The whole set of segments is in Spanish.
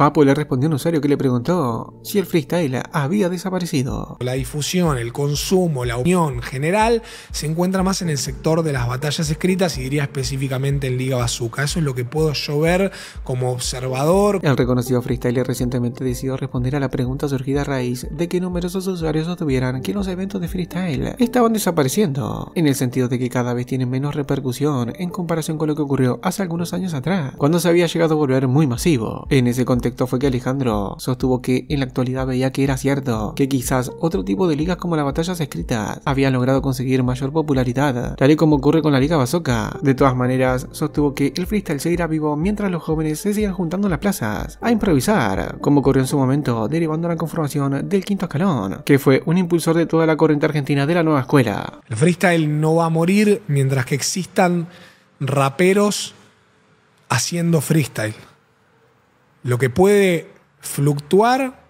Papo le respondió a un usuario que le preguntó si el freestyle había desaparecido. La difusión, el consumo, la opinión general se encuentra más en el sector de las batallas escritas y diría específicamente en Liga Bazooka. Eso es lo que puedo yo ver como observador. El reconocido freestyler recientemente decidió responder a la pregunta surgida a raíz de que numerosos usuarios sostuvieran que los eventos de freestyle estaban desapareciendo, en el sentido de que cada vez tienen menos repercusión en comparación con lo que ocurrió hace algunos años atrás, cuando se había llegado a volver muy masivo. En ese contexto, fue que Alejandro sostuvo que en la actualidad veía que era cierto, que quizás otro tipo de ligas como las batallas escritas habían logrado conseguir mayor popularidad, tal y como ocurre con la Liga Bazooka. De todas maneras, sostuvo que el freestyle seguirá vivo mientras los jóvenes se sigan juntando en las plazas a improvisar, como ocurrió en su momento, derivando la conformación del quinto escalón, que fue un impulsor de toda la corriente argentina de la nueva escuela. El freestyle no va a morir mientras que existan raperos haciendo freestyle. Lo que puede fluctuar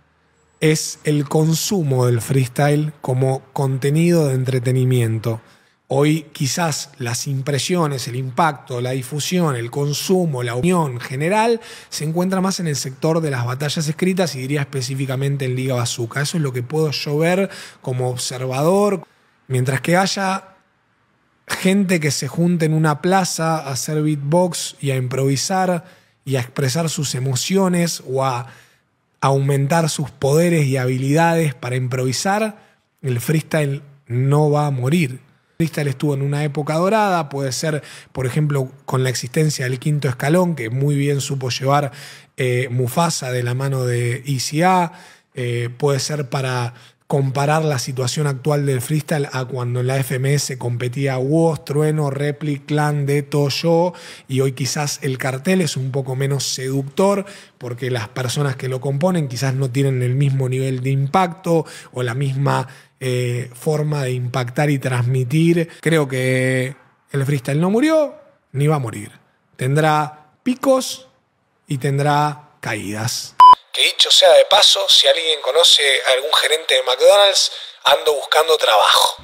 es el consumo del freestyle como contenido de entretenimiento. Hoy quizás las impresiones, el impacto, la difusión, el consumo, la unión general se encuentra más en el sector de las batallas escritas y diría específicamente en Liga Bazooka. Eso es lo que puedo yo ver como observador. Mientras que haya gente que se junte en una plaza a hacer beatbox y a improvisar, y a expresar sus emociones o a aumentar sus poderes y habilidades para improvisar, el freestyle no va a morir. El freestyle estuvo en una época dorada, puede ser, por ejemplo, con la existencia del quinto escalón, que muy bien supo llevar eh, Mufasa de la mano de ICA, e eh, puede ser para comparar la situación actual del freestyle a cuando en la FMS competía Woz, Trueno, Replic, Clan, de toyo y hoy quizás el cartel es un poco menos seductor porque las personas que lo componen quizás no tienen el mismo nivel de impacto o la misma eh, forma de impactar y transmitir. Creo que el freestyle no murió ni va a morir. Tendrá picos y tendrá caídas que dicho sea de paso, si alguien conoce a algún gerente de McDonald's, ando buscando trabajo.